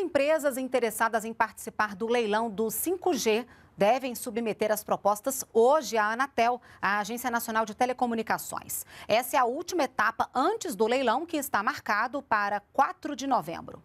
empresas interessadas em participar do leilão do 5G devem submeter as propostas hoje à Anatel, a Agência Nacional de Telecomunicações. Essa é a última etapa antes do leilão que está marcado para 4 de novembro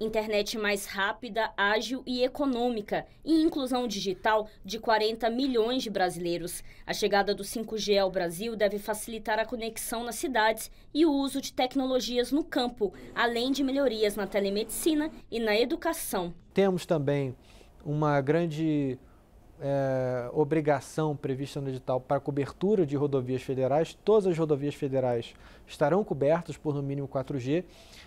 internet mais rápida, ágil e econômica e inclusão digital de 40 milhões de brasileiros. A chegada do 5G ao Brasil deve facilitar a conexão nas cidades e o uso de tecnologias no campo, além de melhorias na telemedicina e na educação. Temos também uma grande é, obrigação prevista no edital para cobertura de rodovias federais, todas as rodovias federais estarão cobertas por no mínimo 4G,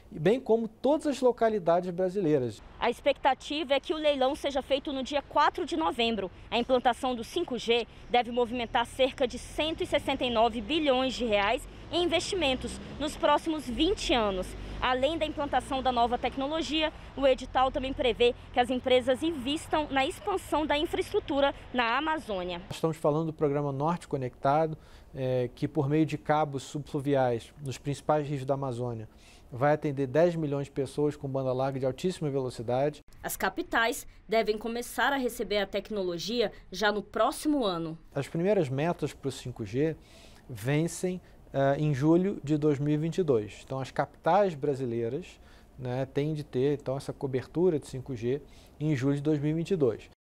bem como todas as localidades brasileiras. A expectativa é que o leilão seja feito no dia 4 de novembro. A implantação do 5G deve movimentar cerca de 169 bilhões de reais em investimentos nos próximos 20 anos. Além da implantação da nova tecnologia, o edital também prevê que as empresas invistam na expansão da infraestrutura na Amazônia. Estamos falando do programa Norte Conectado, é, que por meio de cabos subfluviais nos principais rios da Amazônia vai atender 10 milhões de pessoas com banda larga de altíssima velocidade. As capitais devem começar a receber a tecnologia já no próximo ano. As primeiras metas para o 5G vencem uh, em julho de 2022. Então, as capitais brasileiras né, têm de ter então, essa cobertura de 5G em julho de 2022.